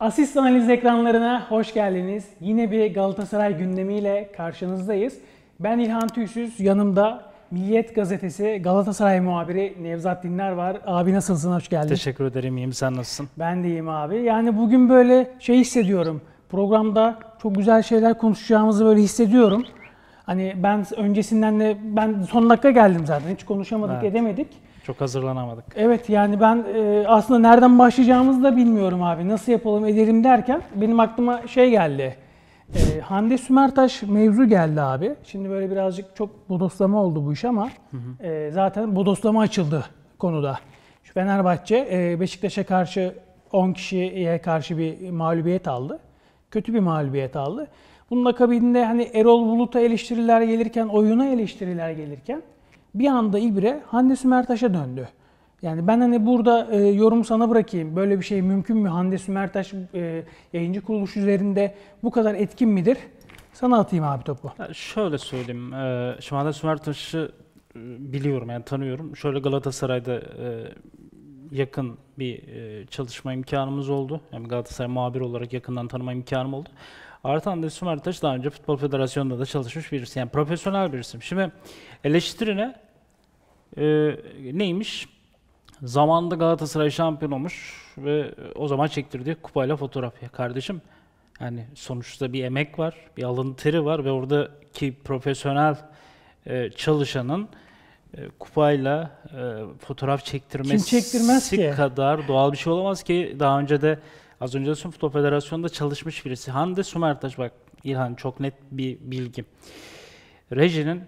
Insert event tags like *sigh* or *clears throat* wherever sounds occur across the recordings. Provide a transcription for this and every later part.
Asist analiz ekranlarına hoş geldiniz. Yine bir Galatasaray gündemiyle karşınızdayız. Ben İlhan Tüysüz, yanımda Milliyet Gazetesi Galatasaray muhabiri Nevzat Dinler var. Abi nasılsın, hoş geldin. Teşekkür ederim, iyiyim. Sen nasılsın? Ben de iyiyim abi. Yani bugün böyle şey hissediyorum. Programda çok güzel şeyler konuşacağımızı böyle hissediyorum. Hani ben öncesinden de ben son dakika geldim zaten. Hiç konuşamadık, evet. edemedik. Çok hazırlanamadık. Evet yani ben e, aslında nereden başlayacağımızı da bilmiyorum abi. Nasıl yapalım edelim derken benim aklıma şey geldi. E, Hande Sümertaş mevzu geldi abi. Şimdi böyle birazcık çok bodoslama oldu bu iş ama hı hı. E, zaten bodoslama açıldı konuda. Şu Fenerbahçe e, Beşiktaş'a karşı 10 kişiye karşı bir mağlubiyet aldı. Kötü bir mağlubiyet aldı. Bunun akabinde hani Erol Bulut'a eleştiriler gelirken, oyuna eleştiriler gelirken bir anda İbre Hande Sümertaş'a döndü. Yani ben hani burada e, yorumu sana bırakayım. Böyle bir şey mümkün mü? Hande Sümertaş e, yayıncı kuruluş üzerinde bu kadar etkin midir? Sana atayım abi topu. Ya şöyle söyleyeyim. E, şimdi Hande Sümertaş'ı e, biliyorum yani tanıyorum. Şöyle Galatasaray'da e, yakın bir e, çalışma imkanımız oldu. Yani Galatasaray muhabir olarak yakından tanıma imkanım oldu. Artı Hande Sümertaş daha önce Futbol Federasyonu'nda da çalışmış birisi. Yani profesyonel birisi. Şimdi eleştirine e, neymiş? Zamanında Galatasaray şampiyon olmuş ve o zaman çektirdiği kupayla fotoğraf. Ya kardeşim yani sonuçta bir emek var, bir alın teri var ve oradaki profesyonel e, çalışanın e, kupayla e, fotoğraf çektirmesi Kim çektirmez ki? kadar doğal bir şey olamaz ki. Daha önce de az önce de Futbol Federasyonu'nda çalışmış birisi. Hande Sumertaş bak İlhan çok net bir bilgi. Rejinin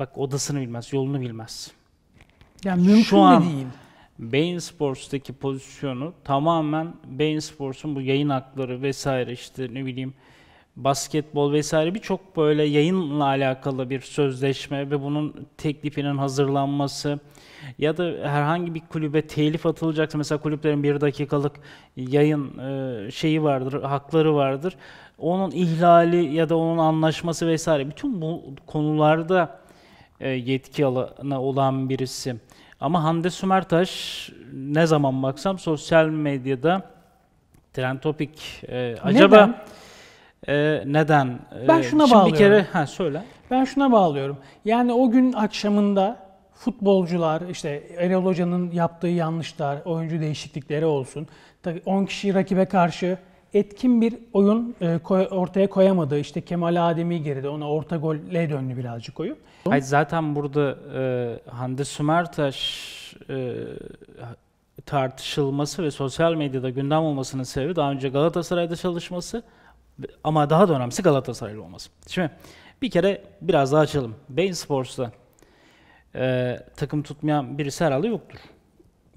Bak odasını bilmez, yolunu bilmez. Yani mümkün Şu an değil. Bein Sports'taki pozisyonu tamamen Beyin Sports'un bu yayın hakları vesaire işte ne bileyim basketbol vesaire birçok böyle yayınla alakalı bir sözleşme ve bunun teklifinin hazırlanması ya da herhangi bir kulübe telif atılacaksa mesela kulüplerin bir dakikalık yayın e, şeyi vardır, hakları vardır. Onun ihlali ya da onun anlaşması vesaire bütün bu konularda e, yetki alanı olan birisi. Ama Hande Sümertaş ne zaman baksam sosyal medyada trend topik. E, acaba neden? E, neden? E, ben şuna Şimdi bağlıyorum. Bir kere ha söyle. Ben şuna bağlıyorum. Yani o gün akşamında futbolcular işte Erol Hoca'nın yaptığı yanlışlar, oyuncu değişiklikleri olsun. Tabii 10 kişi rakibe karşı etkin bir oyun e, ortaya koyamadı. İşte Kemal Ademi geride ona orta golle döndü birazcık oyun. Hayır, zaten burada e, Hande Sümertaş e, tartışılması ve sosyal medyada gündem olmasının sebebi daha önce Galatasaray'da çalışması ama daha da önemlisi Galatasaraylı olması. Şimdi bir kere biraz daha açalım. Bein Sports'ta e, takım tutmayan birisi herhalde yoktur.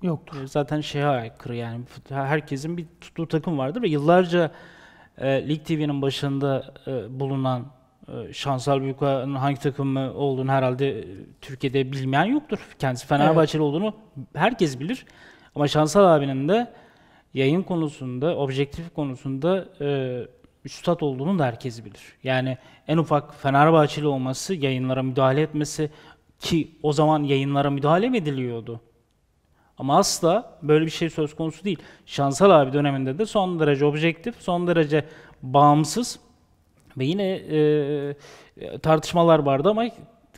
Yoktur. Zaten şeye aykırı yani herkesin bir tuttuğu takım vardır ve yıllarca e, Lig TV'nin başında e, bulunan e, Şansal Büyükay'ın hangi takımı olduğunu herhalde e, Türkiye'de bilmeyen yoktur. Kendisi Fenerbahçeli evet. olduğunu herkes bilir. Ama Şansal abinin de yayın konusunda, objektif konusunda e, üstad olduğunu da herkes bilir. Yani en ufak Fenerbahçeli olması, yayınlara müdahale etmesi ki o zaman yayınlara müdahale mi ediliyordu? Ama asla böyle bir şey söz konusu değil. Şansal abi döneminde de son derece objektif, son derece bağımsız ve yine e, e tartışmalar vardı ama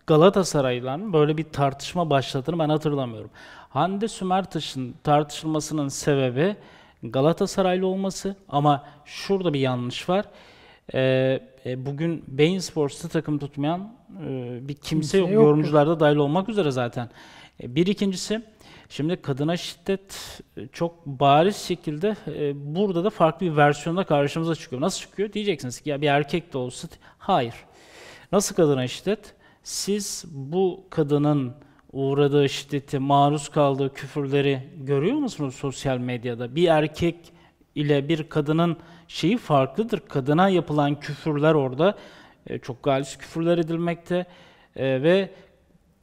Galatasaray'dan böyle bir tartışma başlattığını ben hatırlamıyorum. Hande Sümertaş'ın tartışılmasının sebebi Galatasaraylı olması ama şurada bir yanlış var. Ee, bugün Bein Sports'ta takım tutmayan e, bir kimse, kimse yok. yok. Yorumcularda dahil olmak üzere zaten. E, bir ikincisi, şimdi kadına şiddet e, çok bariz şekilde e, burada da farklı bir versiyonda karşımıza çıkıyor. Nasıl çıkıyor? Diyeceksiniz ki ya bir erkek de olsa. Hayır. Nasıl kadına şiddet? Siz bu kadının uğradığı şiddeti, maruz kaldığı küfürleri görüyor musunuz sosyal medyada? Bir erkek ile bir kadının şeyi farklıdır. Kadına yapılan küfürler orada çok galis küfürler edilmekte ve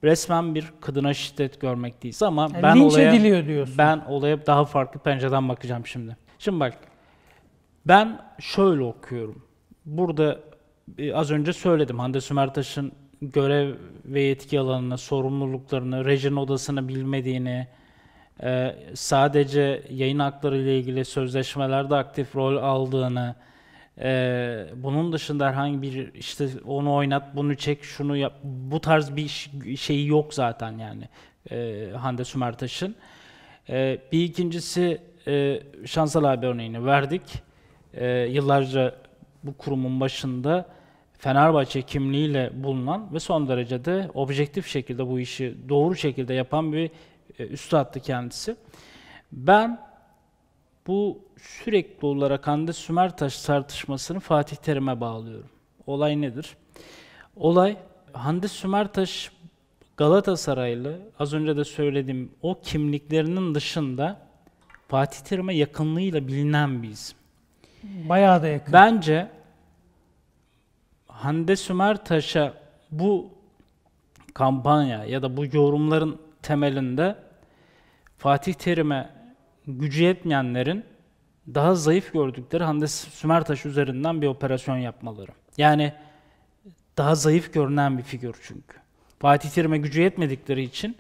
resmen bir kadına şiddet görmekteyiz ama yani ben linç olaya ediliyor diyorsun. ben olaya daha farklı pencereden bakacağım şimdi. Şimdi bak ben şöyle okuyorum. Burada e, az önce söyledim Hande Sümertaş'ın görev ve yetki alanını, sorumluluklarını, rejinin odasını bilmediğini, e, sadece yayın hakları ile ilgili sözleşmelerde aktif rol aldığını, ee, bunun dışında herhangi bir işte onu oynat, bunu çek, şunu yap. Bu tarz bir şey yok zaten yani e, Hande Sümertaş'ın. E, bir ikincisi e, Şansal abi örneğini verdik. E, yıllarca bu kurumun başında Fenerbahçe kimliğiyle bulunan ve son derece de objektif şekilde bu işi doğru şekilde yapan bir e, üstattı kendisi. Ben bu sürekli olarak Hande Sümer taş tartışmasını Fatih Terim'e bağlıyorum. Olay nedir? Olay Hande Sümertaş Galatasaraylı az önce de söyledim o kimliklerinin dışında Fatih Terim'e yakınlığıyla bilinen bir isim. Bayağı da yakın. Bence Hande Sümertaş'a bu kampanya ya da bu yorumların temelinde Fatih Terim'e gücü yetmeyenlerin daha zayıf gördükleri Hande Sümer Sümertaş üzerinden bir operasyon yapmaları. Yani daha zayıf görünen bir figür çünkü. Fatih Terim'e gücü yetmedikleri için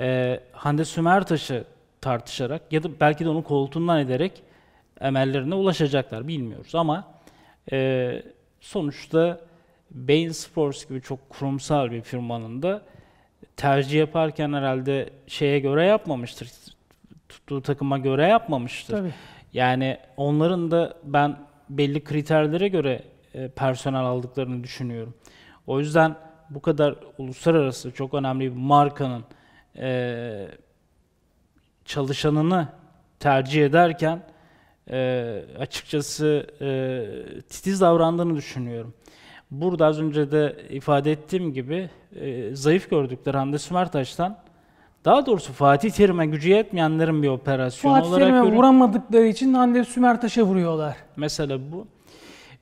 e, Hande taşı tartışarak ya da belki de onun koltuğundan ederek emellerine ulaşacaklar bilmiyoruz ama e, sonuçta Bain Sports gibi çok kurumsal bir firmanın da tercih yaparken herhalde şeye göre yapmamıştır tuttuğu takıma göre yapmamıştır. Tabii. Yani onların da ben belli kriterlere göre e, personel aldıklarını düşünüyorum. O yüzden bu kadar uluslararası çok önemli bir markanın e, çalışanını tercih ederken e, açıkçası e, titiz davrandığını düşünüyorum. Burada az önce de ifade ettiğim gibi e, zayıf gördükleri Hande Sümertaş'tan daha doğrusu Fatih Terim'e gücü yetmeyenlerin bir operasyonu Fatih olarak Terim'e vuramadıkları için Hande Sümertaş'a vuruyorlar. Mesela bu.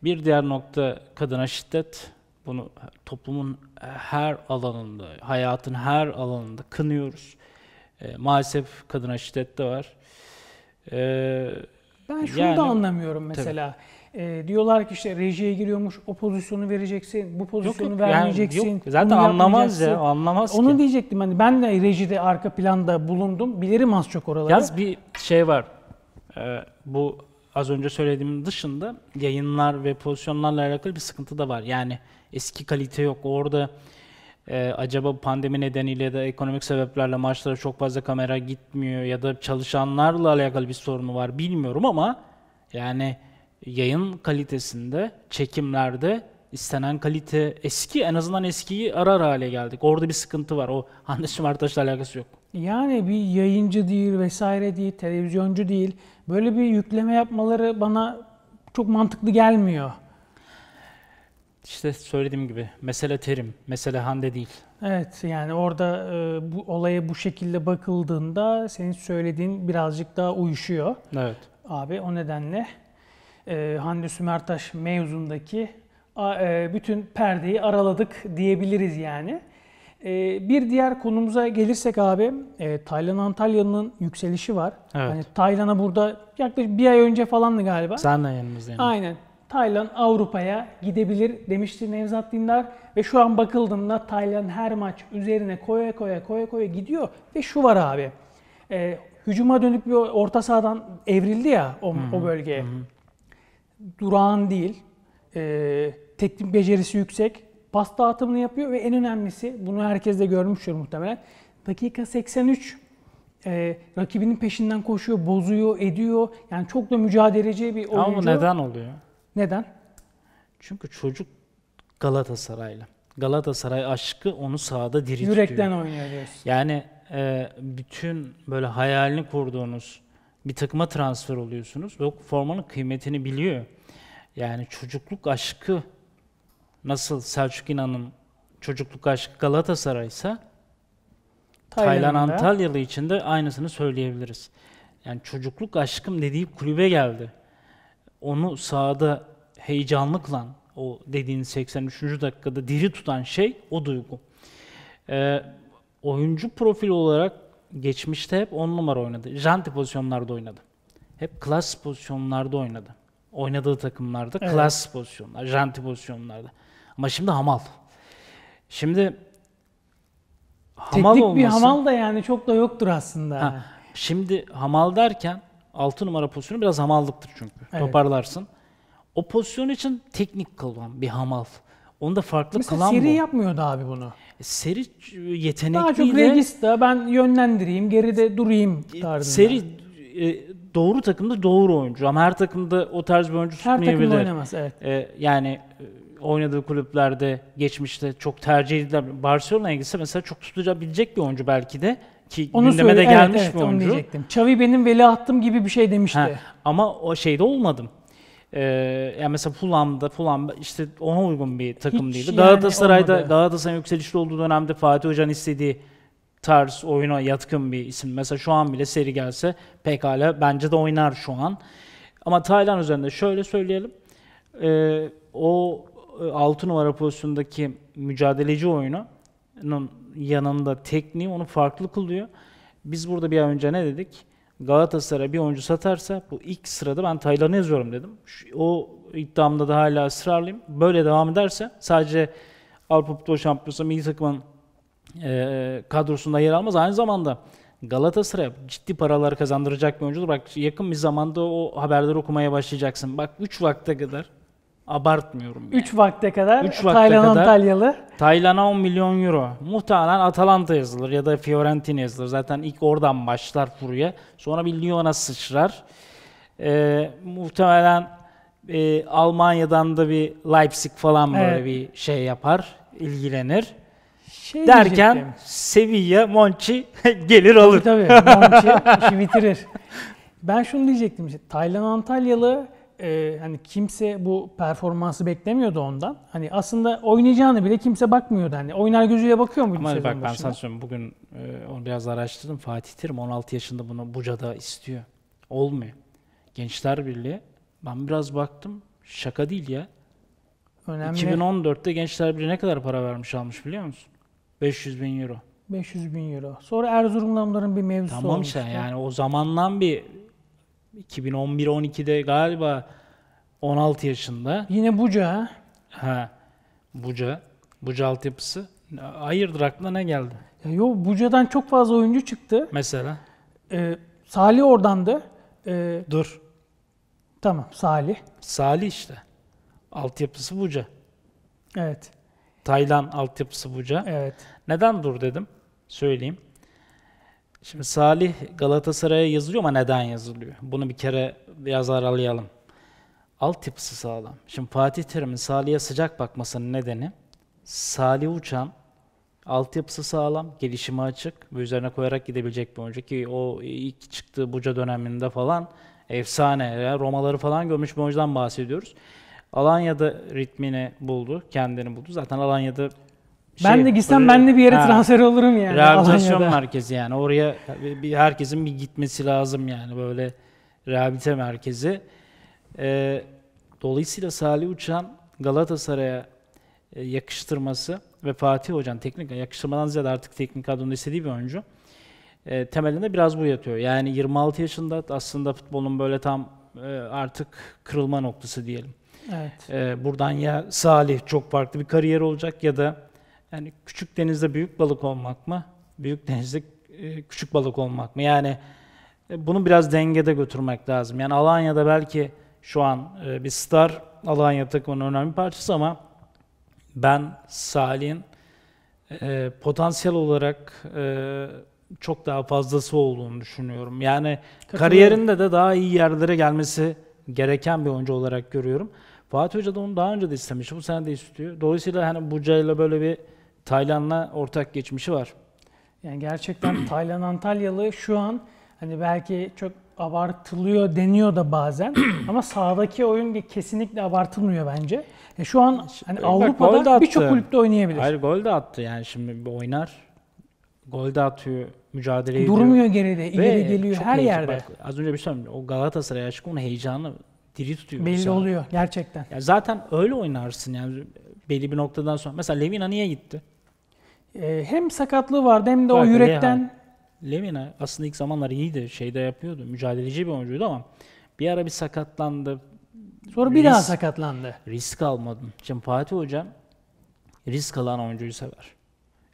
Bir diğer nokta kadına şiddet. Bunu toplumun her alanında, hayatın her alanında kınıyoruz. E, maalesef kadına şiddet de var. E, ben şunu yani, da anlamıyorum mesela. Tabii. E, diyorlar ki işte rejiye giriyormuş o pozisyonu vereceksin, bu pozisyonu yok, yok, vermeyeceksin. Yani, yok. Zaten anlamaz ya, anlamaz Onu ki. diyecektim hani ben de rejide arka planda bulundum, bilirim az çok oraları. Yaz bir şey var, ee, bu az önce söylediğimin dışında yayınlar ve pozisyonlarla alakalı bir sıkıntı da var. Yani eski kalite yok. Orada e, acaba pandemi nedeniyle de ekonomik sebeplerle maçlara çok fazla kamera gitmiyor ya da çalışanlarla alakalı bir sorunu var bilmiyorum ama yani yayın kalitesinde, çekimlerde istenen kalite eski en azından eskiyi arar hale geldik. Orada bir sıkıntı var. O Hande Sümertaş'la alakası yok. Yani bir yayıncı değil vesaire değil, televizyoncu değil. Böyle bir yükleme yapmaları bana çok mantıklı gelmiyor. İşte söylediğim gibi mesele terim, mesele Hande değil. Evet yani orada e, bu olaya bu şekilde bakıldığında senin söylediğin birazcık daha uyuşuyor. Evet. Abi o nedenle ee, Hande Sümertaş mevzundaki e, bütün perdeyi araladık diyebiliriz yani. Ee, bir diğer konumuza gelirsek abi e, Taylan Antalya'nın yükselişi var. Evet. Hani Taylan'a burada yaklaşık bir ay önce falandı galiba. Sen de yanımızda Aynen. Taylan Avrupa'ya gidebilir demişti Nevzat Dindar. Ve şu an bakıldığında Taylan her maç üzerine koya koya koya koya gidiyor. Ve şu var abi. Ee, hücuma dönük bir orta sahadan evrildi ya o, hmm. o bölgeye. Hmm durağan değil, e, teknik becerisi yüksek, pas dağıtımını yapıyor ve en önemlisi, bunu herkes de görmüştür muhtemelen, dakika 83 e, rakibinin peşinden koşuyor, bozuyor, ediyor. Yani çok da mücadeleci bir oyuncu. Ama neden oluyor? Neden? Çünkü çocuk Galatasaraylı. Galatasaray aşkı onu sahada diri tutuyor. Yürekten oynuyor diyorsun. Yani e, bütün böyle hayalini kurduğunuz bir takıma transfer oluyorsunuz ve o formanın kıymetini biliyor. Yani çocukluk aşkı nasıl Selçuk İnan'ın çocukluk aşkı Galatasaray'sa Taylan Antalyalı için de aynısını söyleyebiliriz. Yani çocukluk aşkım dediği kulübe geldi. Onu sahada heyecanlıkla o dediğin 83. dakikada diri tutan şey o duygu. Ee, oyuncu profili olarak geçmişte hep 10 numara oynadı. Janti pozisyonlarda oynadı. Hep klas pozisyonlarda oynadı. Oynadığı takımlarda evet. klas pozisyonlar, janti pozisyonlarda. Ama şimdi hamal. Şimdi hamal Teknik olması, bir hamal da yani çok da yoktur aslında. Ha, şimdi hamal derken 6 numara pozisyonu biraz hamallıktır çünkü. Evet. Toparlarsın. O pozisyon için teknik kılan bir hamal. Onu da farklı Mesela kılan seri bu. Mesela yapmıyordu abi bunu. E, seri yetenekli Daha çok regista ben yönlendireyim, geride durayım e, tarzında. Seri e, doğru takımda doğru oyuncu ama her takımda o tarz bir oyuncu her tutmayabilir. Her takımda oynamaz evet. Ee, yani oynadığı kulüplerde geçmişte çok tercih edilen Barcelona'ya gitse mesela çok tutabilecek bir oyuncu belki de ki onu gündeme söyle. de gelmiş evet, evet, bir oyuncu. Onu diyecektim. Xavi benim veliahtım gibi bir şey demişti. Ha, ama o şeyde olmadım. Ee, yani mesela Fulham'da Fulham işte ona uygun bir takım Hiç değildi. Yani Galatasaray'da olmadı. Galatasaray yükselişli olduğu dönemde Fatih Hoca'nın istediği tarz oyuna yatkın bir isim. Mesela şu an bile seri gelse pekala bence de oynar şu an. Ama Taylan üzerinde şöyle söyleyelim. Ee, o 6 e, numara pozisyondaki mücadeleci oyunun yanında tekniği onu farklı kılıyor. Biz burada bir ay önce ne dedik? Galatasaray bir oyuncu satarsa bu ilk sırada ben Taylan'ı yazıyorum dedim. Şu, o iddiamda da hala ısrarlıyım. Böyle devam ederse sadece Avrupa Futbol Şampiyonası milli takımın e, kadrosunda yer almaz. Aynı zamanda Galatasaray ciddi paralar kazandıracak bir oyuncudur. Bak yakın bir zamanda o haberleri okumaya başlayacaksın. Bak 3 vakte kadar Abartmıyorum. 3 vakte kadar Üç vakte Taylan kadar, Antalyalı. Taylan'a 10 milyon euro. Muhtemelen Atalanta yazılır ya da Fiorentina yazılır. Zaten ilk oradan başlar Furu'ya. Sonra bir Lyon'a sıçrar. Ee, muhtemelen e, Almanya'dan da bir Leipzig falan böyle evet. bir şey yapar, ilgilenir. Şey Derken Sevilla, Monchi *laughs* gelir alır. Tabii, tabii. Monchi işi bitirir. Ben şunu diyecektim. Taylan Antalyalı e, hani kimse bu performansı beklemiyordu ondan. Hani aslında oynayacağını bile kimse bakmıyordu. Hani oynar gözüyle bakıyor muydu Ama bak ben başında? sana söyleyeyim bugün e, onu biraz araştırdım. Fatih Terim 16 yaşında bunu Buca'da istiyor. Olmuyor. Gençler Birliği ben biraz baktım şaka değil ya. Önemli. 2014'te Gençler Birliği ne kadar para vermiş almış biliyor musun? 500 bin euro. 500 bin euro. Sonra Erzurumlu bir mevzusu tamam olmuştu. Tamam sen yani o zamandan bir 2011-12'de galiba 16 yaşında. Yine Buca ha? Ha. Buca. Buca altyapısı. Hayırdır aklına ne geldi? Ya yo Buca'dan çok fazla oyuncu çıktı. Mesela? Ee, Salih oradandı. Ee, Dur. Tamam Salih. Salih işte. Altyapısı Buca. Evet. Taylan altyapısı Buca. Evet. Neden dur dedim? Söyleyeyim. Şimdi Salih Galatasaray'a yazılıyor ama neden yazılıyor? Bunu bir kere biraz aralayalım. Altyapısı sağlam. Şimdi Fatih Terim'in Salih'e sıcak bakmasının nedeni Salih Uçan altyapısı sağlam, gelişimi açık ve üzerine koyarak gidebilecek bir oyuncu ki o ilk çıktığı Buca döneminde falan efsane. Yani Romaları falan görmüş bir oyuncudan bahsediyoruz. Alanya'da ritmini buldu, kendini buldu. Zaten Alanya'da şey, ben de gitsem ben de bir yere ha, transfer olurum yani. Rehabilitasyon merkezi yani. Oraya bir, herkesin bir gitmesi lazım yani böyle rehabilite merkezi. Ee, dolayısıyla Salih Uçan Galatasaray'a e, yakıştırması ve Fatih Hoca'nın teknik yakıştırmadan ziyade artık teknik adını istediği bir oyuncu. E, temelinde biraz bu yatıyor. Yani 26 yaşında aslında futbolun böyle tam e, artık kırılma noktası diyelim. Evet. E, buradan ya Salih çok farklı bir kariyer olacak ya da yani küçük denizde büyük balık olmak mı? Büyük denizde e, küçük balık olmak mı? Yani e, bunu biraz dengede götürmek lazım. Yani Alanya'da belki şu an e, bir star Alanya takımının önemli parçası ama ben Salih'in e, potansiyel olarak e, çok daha fazlası olduğunu düşünüyorum. Yani kariyerinde de daha iyi yerlere gelmesi gereken bir oyuncu olarak görüyorum. Fatih Hoca da onu daha önce de istemiş. Bu sene de istiyor. Dolayısıyla hani Burca'yla böyle bir Taylan'la ortak geçmişi var. Yani gerçekten *clears throat* Taylan Antalyalı şu an hani belki çok abartılıyor deniyor da bazen *clears throat* ama sahadaki oyun kesinlikle abartılmıyor bence. E şu an hani e, Avrupa'da birçok kulüpte oynayabilir. Hayır gol de attı yani şimdi oynar. Gol de atıyor, mücadele ediyor. Durmuyor geride, ileri geliyor her heyecan, yerde. Bak, az önce bir şey söyleyeyim. O Galatasaray aşkı onun heyecanı diri tutuyor. Belli mesela. oluyor gerçekten. Ya zaten öyle oynarsın yani belli bir noktadan sonra. Mesela Levina niye gitti? e, hem sakatlığı vardı hem de Bak, o yürekten Lehan, Lemina aslında ilk zamanlar iyiydi. Şeyde yapıyordu. Mücadeleci bir oyuncuydu ama bir ara bir sakatlandı. Sonra bir risk, daha sakatlandı. Risk almadım. Şimdi Fatih Hoca risk alan oyuncuyu sever.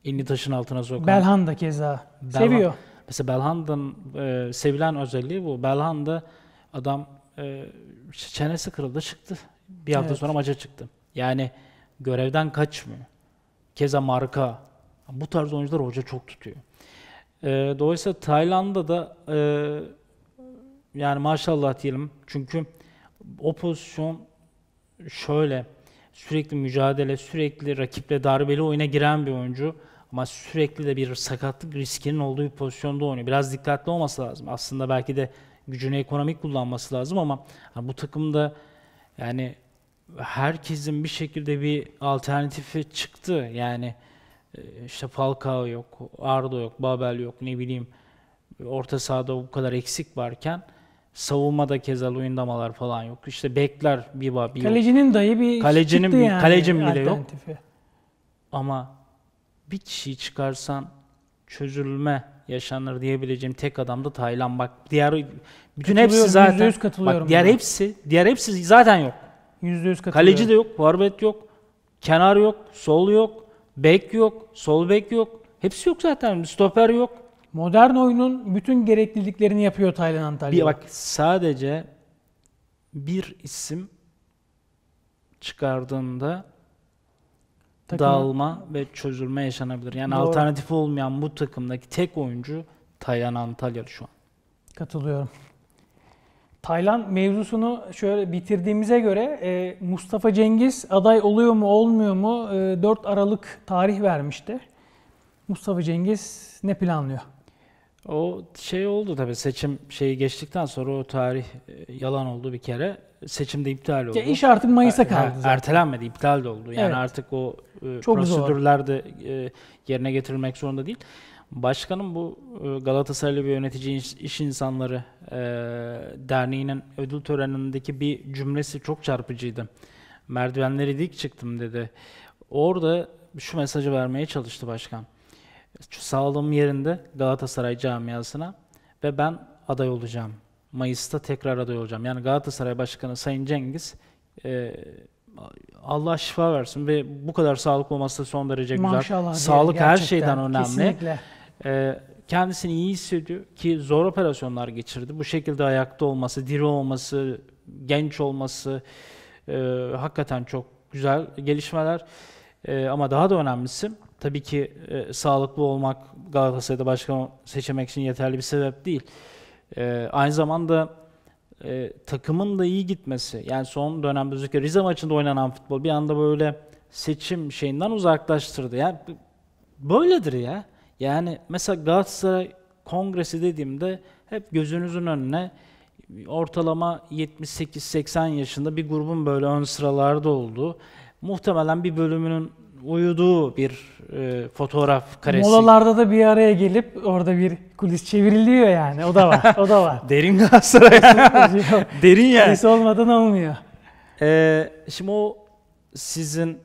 Elini taşın altına sokan. Belhan da keza. Belhan, Seviyor. Mesela Belhanda'nın e, sevilen özelliği bu. Belhanda adam e, çenesi kırıldı çıktı. Bir hafta evet. sonra maça çıktı. Yani görevden kaçmıyor. Keza marka bu tarz oyuncular hoca çok tutuyor. E, dolayısıyla Tayland'da da e, yani maşallah diyelim. Çünkü o pozisyon şöyle sürekli mücadele, sürekli rakiple darbeli oyuna giren bir oyuncu ama sürekli de bir sakatlık riskinin olduğu bir pozisyonda oynuyor. Biraz dikkatli olması lazım. Aslında belki de gücünü ekonomik kullanması lazım ama bu takımda yani herkesin bir şekilde bir alternatifi çıktı. Yani ee, işte Falcao yok, Arda yok, Babel yok ne bileyim orta sahada bu kadar eksik varken savunmada keza oyundamalar falan yok. İşte bekler bir babi Kalecinin yok. dayı bir Kalecinin bir, yani kalecim bile yok. Ama bir kişi çıkarsan çözülme yaşanır diyebileceğim tek adam da Taylan. Bak diğer bütün hepsi zaten %100 katılıyorum bak diğer buna. hepsi diğer hepsi zaten yok. Yüzde %100 katılıyorum. Kaleci de yok, forvet yok, kenar yok, sol yok, Bek yok, sol bek yok. Hepsi yok zaten. Stoper yok. Modern oyunun bütün gerekliliklerini yapıyor Taylan Antalya. Bir bak sadece bir isim çıkardığında Takım. dağılma ve çözülme yaşanabilir. Yani Doğru. alternatif olmayan bu takımdaki tek oyuncu Taylan Antalya şu an. Katılıyorum. Tayland mevzusunu şöyle bitirdiğimize göre e, Mustafa Cengiz aday oluyor mu olmuyor mu e, 4 Aralık tarih vermişti. Mustafa Cengiz ne planlıyor? O şey oldu tabii seçim şeyi geçtikten sonra o tarih e, yalan oldu bir kere. Seçim de iptal oldu. Ya iş artık Mayıs'a kaldı zaten. Ertelenmedi, iptal de oldu. Yani evet. artık o e, Çok prosedürler de e, yerine getirilmek zorunda değil. Başkanım bu e, Galatasaraylı bir yönetici iş insanları e, derneğinin ödül törenindeki bir cümlesi çok çarpıcıydı. Merdivenleri dik çıktım dedi. Orada şu mesajı vermeye çalıştı başkan. Sağlığım yerinde Galatasaray camiasına ve ben aday olacağım. Mayıs'ta tekrar aday olacağım. Yani Galatasaray Başkanı Sayın Cengiz e, Allah şifa versin ve bu kadar sağlıklı olması da son derece güzel. Maşallah, Sağlık her şeyden önemli. Kesinlikle. E, kendisini iyi hissediyor ki zor operasyonlar geçirdi. Bu şekilde ayakta olması, diri olması, genç olması e, hakikaten çok güzel gelişmeler. E, ama daha da önemlisi tabii ki e, sağlıklı olmak Galatasaray'da başkan seçemek için yeterli bir sebep değil. E, aynı zamanda e, takımın da iyi gitmesi. Yani son dönemde özellikle Rize maçında oynanan futbol bir anda böyle seçim şeyinden uzaklaştırdı. Yani böyledir ya. Yani mesela Galatasaray kongresi dediğimde hep gözünüzün önüne ortalama 78-80 yaşında bir grubun böyle ön sıralarda olduğu, muhtemelen bir bölümünün uyuduğu bir e, fotoğraf karesi. Molalarda da bir araya gelip orada bir kulis çevriliyor yani. O da var. O da var. *laughs* Derin Galatasaray. *laughs* Derin yani. Kulis olmadan olmuyor. Ee, şimdi o sizin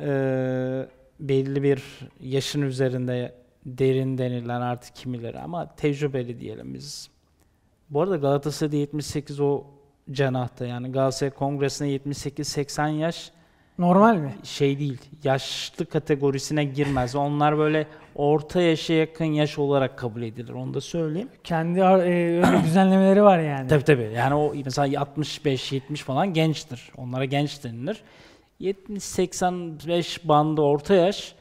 e, belli bir yaşın üzerinde derin denilen artık kimileri ama tecrübeli diyelim biz. Bu arada Galatasaray'da 78 o cenahta yani Galatasaray Kongresi'ne 78-80 yaş Normal mi? Şey değil. Yaşlı kategorisine girmez. Onlar böyle orta yaşa yakın yaş olarak kabul edilir. Onu da söyleyeyim. Kendi e, *clears throat* düzenlemeleri var yani. Tabii tabii. Yani o mesela 65-70 falan gençtir. Onlara genç denilir. 70-85 bandı orta yaş,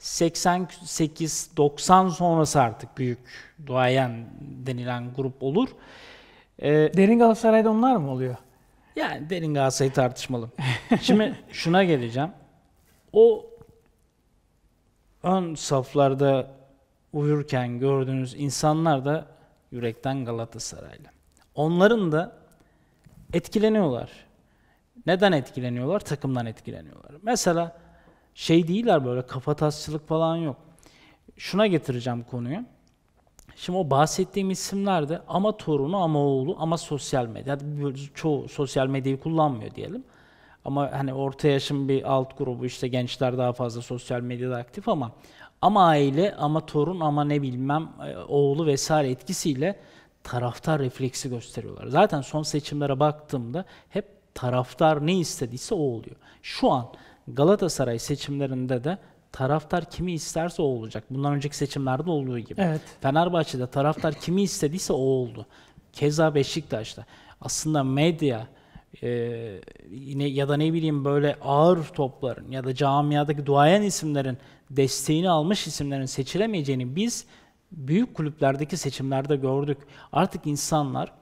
88-90 sonrası artık büyük duayen denilen grup olur. Ee, Derin Galatasaray'da onlar mı oluyor? Yani Derin Galatasaray tartışmalı. *laughs* Şimdi şuna geleceğim. O ön saflarda uyurken gördüğünüz insanlar da yürekten Galatasaraylı. Onların da etkileniyorlar. Neden etkileniyorlar? Takımdan etkileniyorlar. Mesela şey değiller böyle kafatasçılık falan yok. Şuna getireceğim konuyu. Şimdi o bahsettiğim isimler de ama torunu ama oğlu ama sosyal medya. Çoğu sosyal medyayı kullanmıyor diyelim. Ama hani orta yaşın bir alt grubu işte gençler daha fazla sosyal medyada aktif ama ama aile ama torun ama ne bilmem e, oğlu vesaire etkisiyle taraftar refleksi gösteriyorlar. Zaten son seçimlere baktığımda hep taraftar ne istediyse o oluyor. Şu an Galatasaray seçimlerinde de taraftar kimi isterse o olacak. Bundan önceki seçimlerde olduğu gibi. Evet. Fenerbahçe'de taraftar kimi istediyse o oldu. Keza Beşiktaş'ta. Aslında medya e, yine ya da ne bileyim böyle ağır topların ya da camiadaki duayen isimlerin desteğini almış isimlerin seçilemeyeceğini biz büyük kulüplerdeki seçimlerde gördük. Artık insanlar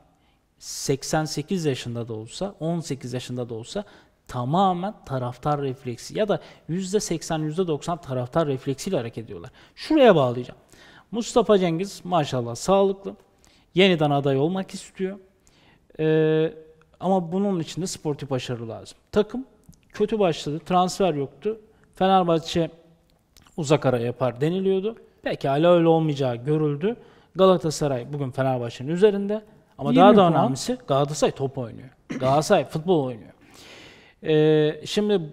88 yaşında da olsa, 18 yaşında da olsa tamamen taraftar refleksi ya da %80, %90 taraftar refleksiyle hareket ediyorlar. Şuraya bağlayacağım. Mustafa Cengiz maşallah sağlıklı. Yeniden aday olmak istiyor. Ee, ama bunun için de sportif başarı lazım. Takım kötü başladı. Transfer yoktu. Fenerbahçe uzak ara yapar deniliyordu. Peki, Pekala öyle olmayacağı görüldü. Galatasaray bugün Fenerbahçe'nin üzerinde. Ama daha da puan. önemlisi Galatasaray top oynuyor. *clears throat* Galatasaray futbol oynuyor. Ee, şimdi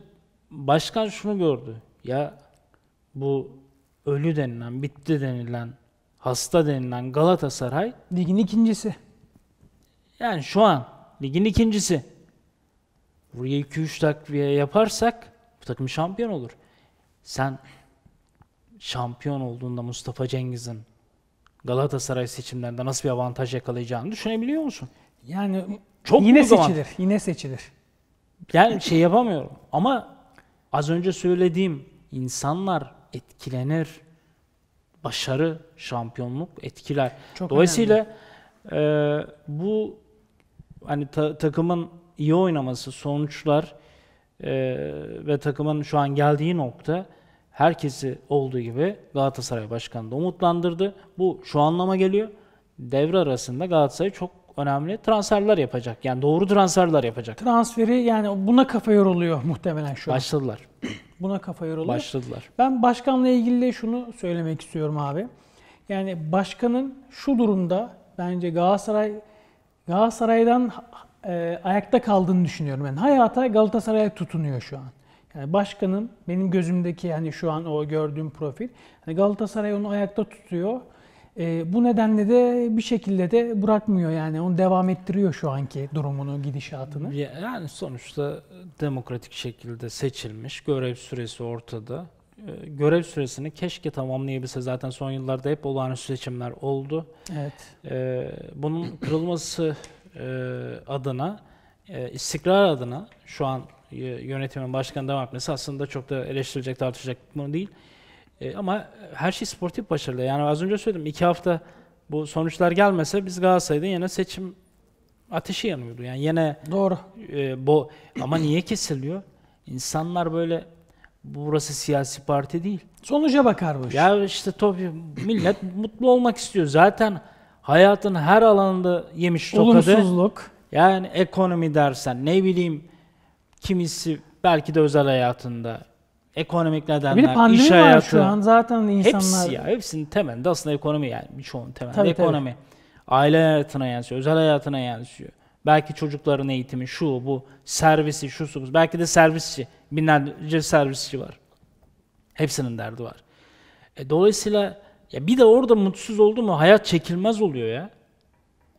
başkan şunu gördü. Ya bu ölü denilen, bitti denilen, hasta denilen Galatasaray ligin ikincisi. Yani şu an ligin ikincisi. Buraya 2-3 takviye yaparsak bu takım şampiyon olur. Sen şampiyon olduğunda Mustafa Cengiz'in Galatasaray seçimlerinde nasıl bir avantaj yakalayacağını düşünebiliyor musun? Yani çok yine seçilir. Zaman. Yine seçilir. Yani şey yapamıyorum. Ama az önce söylediğim insanlar etkilenir. Başarı, şampiyonluk etkiler. Çok Dolayısıyla e, bu hani ta, takımın iyi oynaması, sonuçlar e, ve takımın şu an geldiği nokta herkesi olduğu gibi Galatasaray Başkanı da umutlandırdı. Bu şu anlama geliyor. Devre arasında Galatasaray çok önemli transferler yapacak. Yani doğru transferler yapacak. Transferi yani buna kafa yoruluyor muhtemelen şu an. Başladılar. *clears throat* Buna kafa yoruluyor. Başladılar. Ben başkanla ilgili şunu söylemek istiyorum abi. Yani başkanın şu durumda bence Galatasaray Galatasaray'dan e, ayakta kaldığını düşünüyorum. Yani hayata Galatasaray tutunuyor şu an. Yani başkanım benim gözümdeki hani şu an o gördüğüm profil. Hani Galatasaray onu ayakta tutuyor. E, bu nedenle de bir şekilde de bırakmıyor yani. Onu devam ettiriyor şu anki durumunu, gidişatını. Yani sonuçta demokratik şekilde seçilmiş. Görev süresi ortada. E, görev süresini keşke tamamlayabilse zaten son yıllarda hep olağanüstü seçimler oldu. Evet. E, bunun kırılması e, adına, e, istikrar adına şu an ee, yönetimin başkanı devam etmesi aslında çok da eleştirilecek, tartışacak bir konu değil. E, ama her şey sportif başarılı. Yani az önce söyledim iki hafta bu sonuçlar gelmese biz Galatasaray'da yine seçim ateşi yanıyordu. Yani yine doğru. E, bu ama niye kesiliyor? İnsanlar böyle burası siyasi parti değil. Sonuca bakar bu. Ya işte tabii millet mutlu olmak istiyor. Zaten hayatın her alanında yemiş tokadı. Olumsuzluk. Yani ekonomi dersen ne bileyim kimisi belki de özel hayatında ekonomik nedenler, bir pandemi iş var hayatı. şu an zaten insanlar. Hepsi ya hepsinin temelinde aslında ekonomi yani birçoğun temelinde tabii, ekonomi. Tabii. Aile hayatına yansıyor, özel hayatına yansıyor. Belki çocukların eğitimi şu bu, servisi şu su Belki de servisçi, binlerce servisçi var. Hepsinin derdi var. E, dolayısıyla ya bir de orada mutsuz oldu mu hayat çekilmez oluyor ya.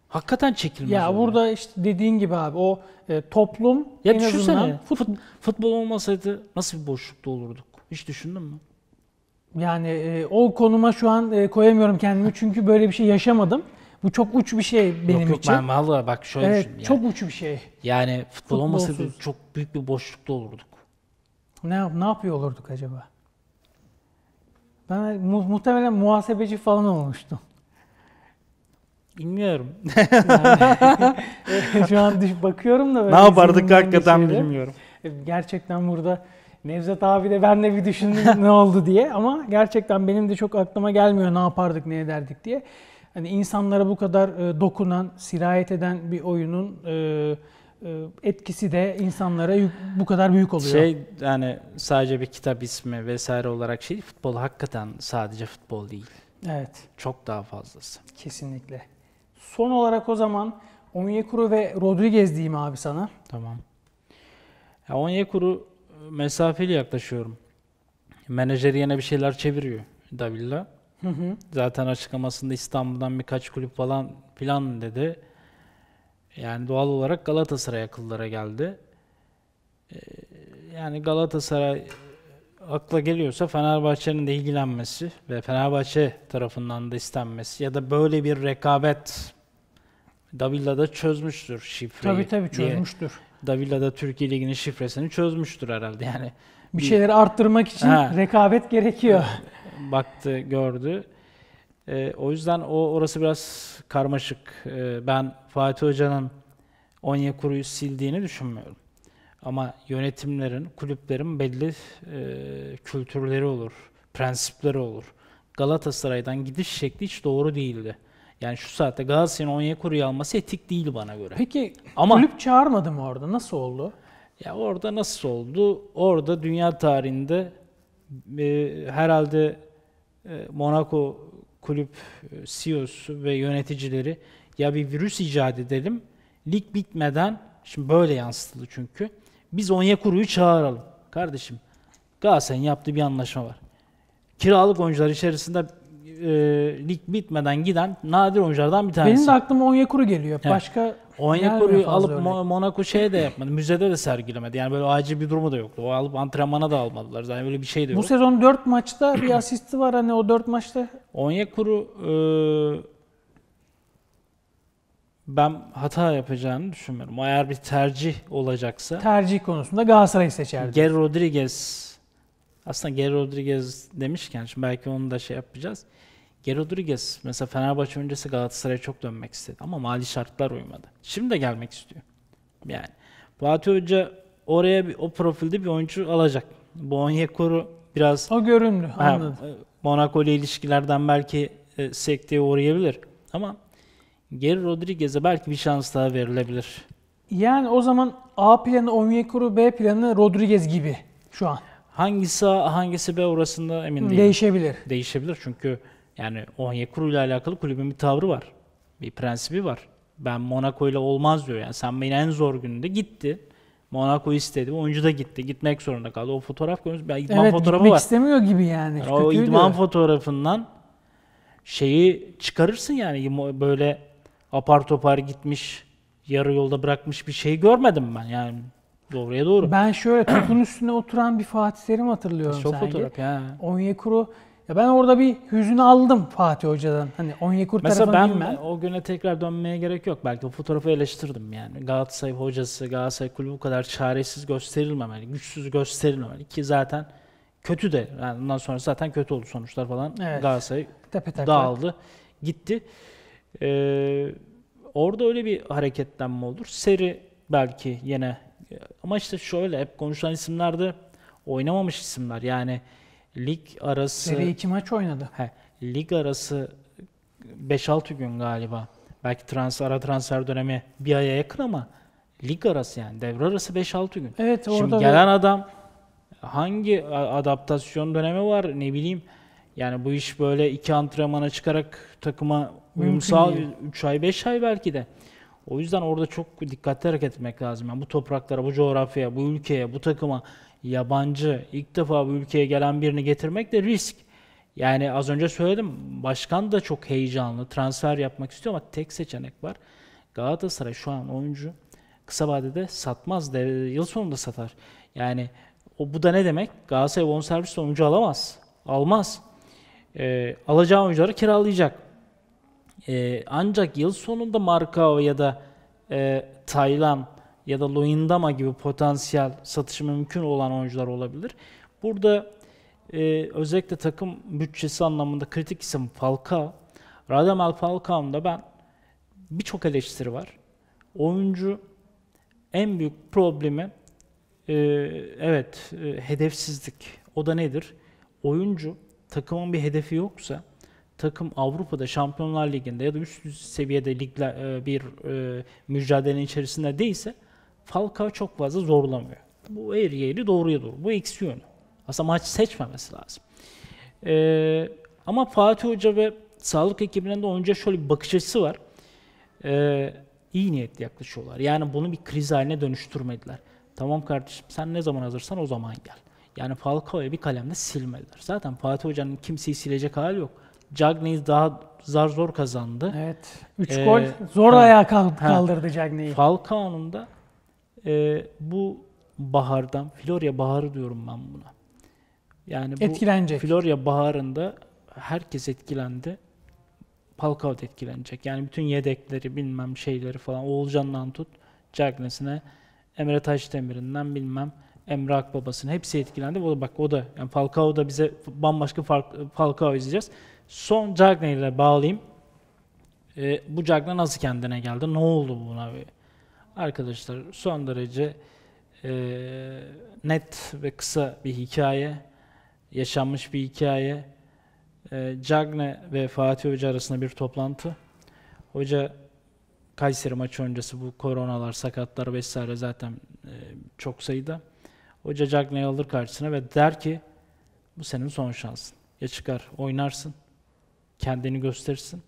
Hakikaten çekilmez. Ya oluyor. burada işte dediğin gibi abi o e, toplum ya en düşünsene, azından fut, futbol olmasaydı nasıl bir boşlukta olurduk? Hiç düşündün mü? Yani e, o konuma şu an e, koyamıyorum kendimi çünkü böyle bir şey yaşamadım. Bu çok uç bir şey benim yok, yok, için. Ben vallahi bak şöyle evet, düşün. Yani, çok uç bir şey. Yani futbol Futbolsuz. olmasaydı çok büyük bir boşlukta olurduk. Ne ne yapıyor olurduk acaba? Ben mu, muhtemelen muhasebeci falan olmuştum. Bilmiyorum. yani, *laughs* şu an bakıyorum da. ne yapardık hakikaten bilmiyorum. E, gerçekten burada Nevzat abi de ben de bir düşündüm ne oldu diye ama gerçekten benim de çok aklıma gelmiyor ne yapardık ne ederdik diye. Hani insanlara bu kadar e, dokunan, sirayet eden bir oyunun e, e etkisi de insanlara bu kadar büyük oluyor. Şey yani sadece bir kitap ismi vesaire olarak şey futbol hakikaten sadece futbol değil. Evet. Çok daha fazlası. Kesinlikle. Son olarak o zaman Onyekuru ve Rodriguez diyeyim abi sana. Tamam. Ya Onyekuru e, mesafeli yaklaşıyorum. Menajeri yine bir şeyler çeviriyor Davila. Hı hı. Zaten açıklamasında İstanbul'dan birkaç kulüp falan plan dedi. Yani doğal olarak Galatasaray akıllara geldi. E, yani Galatasaray e, akla geliyorsa Fenerbahçe'nin de ilgilenmesi ve Fenerbahçe tarafından da istenmesi ya da böyle bir rekabet Davila da çözmüştür şifreyi. Tabii tabii çözmüştür. Davila Türkiye Ligi'nin şifresini çözmüştür herhalde yani. Bir, bir şeyleri arttırmak için ha. rekabet gerekiyor. *laughs* Baktı, gördü. E, o yüzden o orası biraz karmaşık. E, ben Fatih Hoca'nın Onyekuru'yu sildiğini düşünmüyorum. Ama yönetimlerin, kulüplerin belli e, kültürleri olur, prensipleri olur. Galatasaray'dan gidiş şekli hiç doğru değildi. Yani şu saatte Galatasaray'ın Onyekuru'yu alması etik değil bana göre. Peki Ama, kulüp çağırmadı mı orada? Nasıl oldu? Ya orada nasıl oldu? Orada dünya tarihinde e, herhalde e, Monaco kulüp e, CEO'su ve yöneticileri ya bir virüs icat edelim. Lig bitmeden şimdi böyle yansıtıldı çünkü. Biz Onyekuru'yu çağıralım. Kardeşim Galatasaray'ın yaptığı bir anlaşma var. Kiralık oyuncular içerisinde e, lig bitmeden giden nadir oyunculardan bir tanesi. Benim de aklıma Onyekuru geliyor. Evet. Başka Onyekuru'yu alıp örnek. Monaco şeye de yapmadı. Müzede de sergilemedi. Yani böyle acil bir durumu da yoktu. O alıp antrenmana da almadılar. Zaten yani böyle bir şey de yok. Bu sezon 4 maçta bir asisti var. Hani o 4 maçta. Onyekuru e, ben hata yapacağını düşünmüyorum. Eğer bir tercih olacaksa. Tercih konusunda Galatasaray'ı seçerdi. Ger Rodriguez aslında Geri Rodriguez demişken şimdi belki onu da şey yapacağız. Geri Rodriguez mesela Fenerbahçe öncesi Galatasaray'a çok dönmek istedi ama mali şartlar uymadı. Şimdi de gelmek istiyor. Yani Fatih Hoca oraya bir, o profilde bir oyuncu alacak. Bu Onyekuru biraz o göründü. Anladım. E, Monaco ile ilişkilerden belki e, sekteye uğrayabilir. Ama Geri Rodriguez'e belki bir şans daha verilebilir. Yani o zaman A planı Onyekuru, B planı Rodriguez gibi şu an. Hangisi A, hangisi B orasında emin değilim. Değişebilir. Değişebilir çünkü yani Onyekuru ile alakalı kulübün bir tavrı var. Bir prensibi var. Ben Monaco ile olmaz diyor. Yani sen beni en zor gününde gitti. Monaco istedi. Oyuncu da gitti. Gitmek zorunda kaldı. O fotoğraf görmüş. Ben idman evet, fotoğrafı gitmek var. istemiyor gibi yani. yani o idman fotoğrafından şeyi çıkarırsın yani böyle apar topar gitmiş yarı yolda bırakmış bir şey görmedim ben yani Doğruya doğru. Ben şöyle topun *clears throat* üstünde oturan bir Fatih Terim hatırlıyorum Çok sanki. fotoğraf ya. Onyekuru ya ben orada bir hüzün aldım Fatih Hoca'dan. Hani Onyekuru Mesela ben, ben o güne tekrar dönmeye gerek yok. Belki o fotoğrafı eleştirdim yani. Galatasaray hocası, Galatasaray kulübü bu kadar çaresiz gösterilmemeli, güçsüz gösterilmemeli ki zaten kötü de yani bundan sonra zaten kötü oldu sonuçlar falan. Evet. Galatasaray Tepe dağıldı, gitti. Ee, orada öyle bir hareketten mi olur? Seri belki yine ama işte şöyle hep konuşulan isimler de oynamamış isimler. Yani lig arası... Seri 2 maç oynadı. He, lig arası 5-6 gün galiba. Belki transfer, ara transfer dönemi bir aya yakın ama lig arası yani devre arası 5-6 gün. Evet Şimdi gelen adam hangi adaptasyon dönemi var ne bileyim. Yani bu iş böyle iki antrenmana çıkarak takıma uyum sağ 3 ay 5 ay belki de. O yüzden orada çok dikkatli hareket etmek lazım. Yani bu topraklara, bu coğrafyaya, bu ülkeye, bu takıma yabancı, ilk defa bu ülkeye gelen birini getirmek de risk. Yani az önce söyledim, başkan da çok heyecanlı, transfer yapmak istiyor ama tek seçenek var. Galatasaray şu an oyuncu kısa vadede satmaz, de, yıl sonunda satar. Yani o bu da ne demek? Galatasaray bonservis oyuncu alamaz, almaz. E, alacağı oyuncuları kiralayacak. E, ancak yıl sonunda Markao ya da e, Taylan ya da Loindama gibi potansiyel satışı mümkün olan oyuncular olabilir. Burada e, özellikle takım bütçesi anlamında kritik isim Falcao. Radamel Falcao'nda ben birçok eleştiri var. Oyuncu en büyük problemi e, evet e, hedefsizlik. O da nedir? Oyuncu takımın bir hedefi yoksa takım Avrupa'da Şampiyonlar Ligi'nde ya da üst seviyede ligler e, bir e, mücadelenin içerisinde değilse Falcao çok fazla zorlamıyor. Bu eğri eğri doğruya doğru. Bu eksi yönü. Aslında maç seçmemesi lazım. E, ama Fatih Hoca ve sağlık ekibinin de oyuncuya şöyle bir bakış açısı var. E, iyi niyetli yaklaşıyorlar. Yani bunu bir kriz haline dönüştürmediler. Tamam kardeşim sen ne zaman hazırsan o zaman gel. Yani Falcao'ya bir kalemle silmediler. Zaten Fatih Hoca'nın kimseyi silecek hali yok. Cagney daha zar zor kazandı. Evet. 3 ee, gol zor ha, ayağa kalk, kaldırdı Cagney'i. Falcao'nun da e, bu bahardan, Florya baharı diyorum ben buna. Yani bu Etkilenecek. Florya baharında herkes etkilendi. Falcao etkilenecek. Yani bütün yedekleri bilmem şeyleri falan Oğulcan'dan tut Cagney'sine Emre Taşdemir'inden bilmem Emre Akbabası'nın hepsi etkilendi. O da bak o da yani Falcao da bize bambaşka fark, Falcao izleyeceğiz. Son Cagney ile bağlayayım. E, bu Cagney nasıl kendine geldi? Ne oldu buna? Arkadaşlar son derece e, net ve kısa bir hikaye. Yaşanmış bir hikaye. E, Cagney ve Fatih Hoca arasında bir toplantı. Hoca Kayseri maçı öncesi bu koronalar, sakatlar vesaire zaten e, çok sayıda. Hoca Cagney'i alır karşısına ve der ki bu senin son şansın. Ya çıkar oynarsın kendini gösterirsin.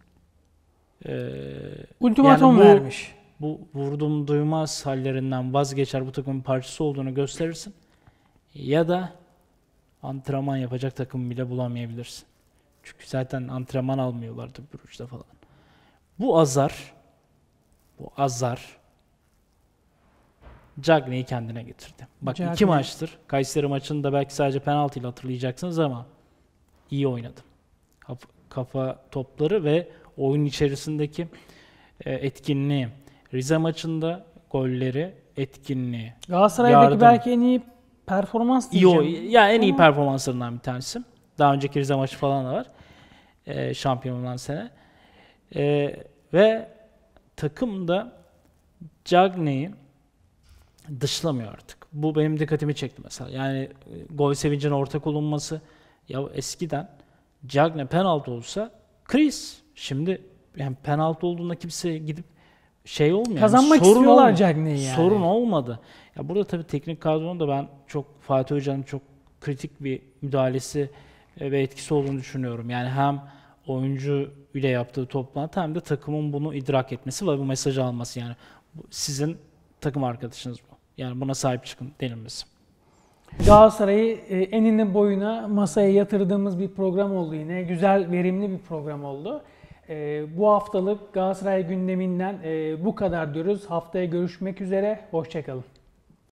Ee, Ultimatum yani bu, vermiş. Bu vurdum duymaz hallerinden vazgeçer bu takımın parçası olduğunu gösterirsin. Ya da antrenman yapacak takım bile bulamayabilirsin. Çünkü zaten antrenman almıyorlardı Bruges'de falan. Bu azar bu azar Cagney'i kendine getirdi. Bak Cagney. iki maçtır. Kayseri maçını da belki sadece penaltıyla hatırlayacaksınız ama iyi oynadım kafa topları ve oyun içerisindeki e, etkinliği. Rize maçında golleri, etkinliği. Galatasaray'daki yardım. belki en iyi performans diyeceğim. Yo, ya en iyi performanslarından bir tanesi. Daha önceki Rize maçı falan da var. Ee, şampiyon olan sene. Ee, ve takım da Cagney'i dışlamıyor artık. Bu benim dikkatimi çekti mesela. Yani e, gol sevincine ortak olunması ya eskiden Cagne penaltı olsa Chris şimdi yani penaltı olduğunda kimse gidip şey olmuyor. Kazanmak sorun istiyorlar Cagne'yi yani. Sorun olmadı. Ya burada tabii teknik kadronun da ben çok Fatih Hoca'nın çok kritik bir müdahalesi e, ve etkisi olduğunu düşünüyorum. Yani hem oyuncu ile yaptığı toplantı hem de takımın bunu idrak etmesi ve bu mesajı alması yani sizin takım arkadaşınız bu. Yani buna sahip çıkın denilmesi. Galatasaray'ı e, enine boyuna masaya yatırdığımız bir program oldu yine. Güzel, verimli bir program oldu. E, bu haftalık Galatasaray gündeminden e, bu kadar diyoruz. Haftaya görüşmek üzere. Hoşçakalın.